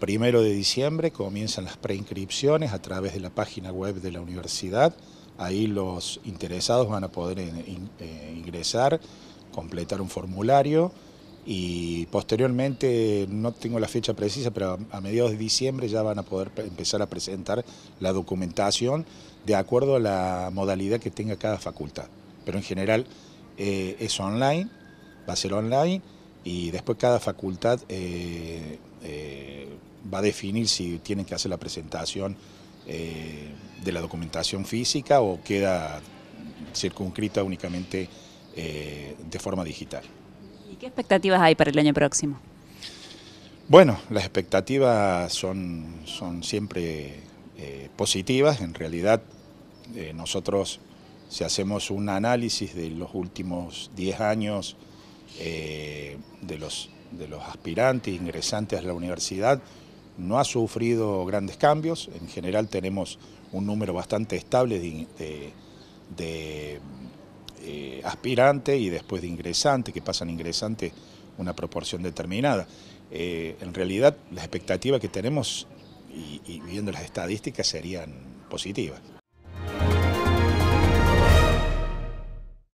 primero de diciembre comienzan las preinscripciones a través de la página web de la universidad. Ahí los interesados van a poder eh, eh, ingresar, completar un formulario y posteriormente, no tengo la fecha precisa, pero a mediados de diciembre ya van a poder empezar a presentar la documentación de acuerdo a la modalidad que tenga cada facultad. Pero en general eh, es online, va a ser online y después cada facultad va a definir si tienen que hacer la presentación eh, de la documentación física o queda circunscrita únicamente eh, de forma digital. ¿Y qué expectativas hay para el año próximo? Bueno, las expectativas son, son siempre eh, positivas. En realidad, nosotros si hacemos un análisis de los últimos 10 años de, los, de los aspirantes, ingresantes a la universidad, no ha sufrido grandes cambios, en general tenemos un número bastante estable de, eh, aspirantes y después de ingresantes, que pasan ingresantes una proporción determinada. Eh, en realidad las expectativas que tenemos y viendo las estadísticas serían positivas.